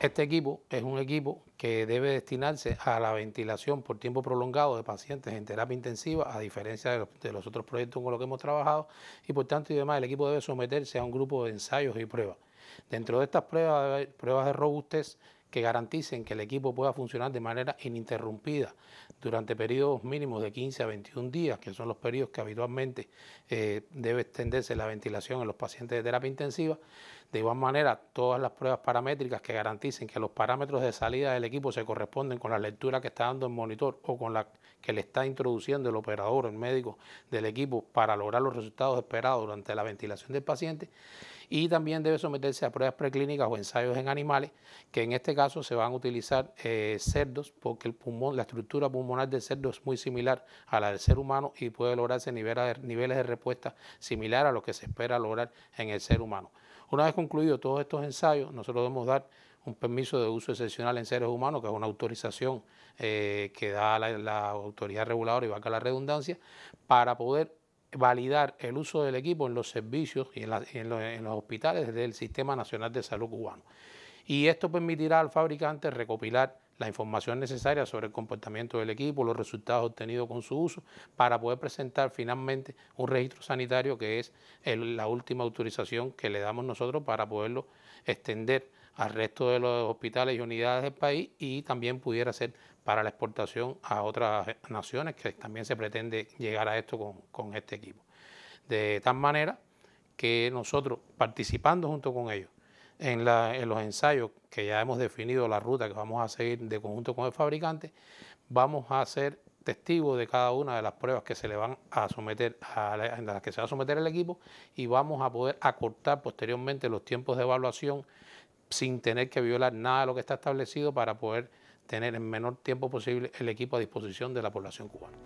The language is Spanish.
Este equipo es un equipo que debe destinarse a la ventilación por tiempo prolongado de pacientes en terapia intensiva, a diferencia de los, otros proyectos con los que hemos trabajado, y por tanto y demás, el equipo debe someterse a un grupo de ensayos y pruebas. Dentro de estas pruebas, pruebas de robustez, que garanticen que el equipo pueda funcionar de manera ininterrumpida durante periodos mínimos de 15 a 21 días, que son los periodos que habitualmente eh, debe extenderse la ventilación en los pacientes de terapia intensiva. De igual manera, todas las pruebas paramétricas que garanticen que los parámetros de salida del equipo se corresponden con la lectura que está dando el monitor o con la que le está introduciendo el operador, el médico del equipo para lograr los resultados esperados durante la ventilación del paciente y también debe someterse a pruebas preclínicas o ensayos en animales, que en este caso se van a utilizar eh, cerdos porque el pulmón, la estructura pulmonar del cerdo es muy similar a la del ser humano y puede lograrse niveles de, de respuesta similar a lo que se espera lograr en el ser humano. Una vez concluidos todos estos ensayos, nosotros debemos dar un permiso de uso excepcional en seres humanos, que es una autorización eh, que da la, la autoridad reguladora y vaca la redundancia, para poder validar el uso del equipo en los servicios y en, los, hospitales del Sistema Nacional de Salud cubano. Y esto permitirá al fabricante recopilar la información necesaria sobre el comportamiento del equipo, los resultados obtenidos con su uso, para poder presentar finalmente un registro sanitario que es la última autorización que le damos nosotros para poderlo extender al resto de los hospitales y unidades del país y también pudiera ser para la exportación a otras naciones que también se pretende llegar a esto con, este equipo. De tal manera que nosotros participando junto con ellos en, los ensayos que ya hemos definido la ruta que vamos a seguir de conjunto con el fabricante, vamos a ser testigos de cada una de las pruebas que se le van a someter, a, las que se va a someter el equipo y vamos a poder acortar posteriormente los tiempos de evaluación sin tener que violar nada de lo que está establecido para poder tener en menor tiempo posible el equipo a disposición de la población cubana.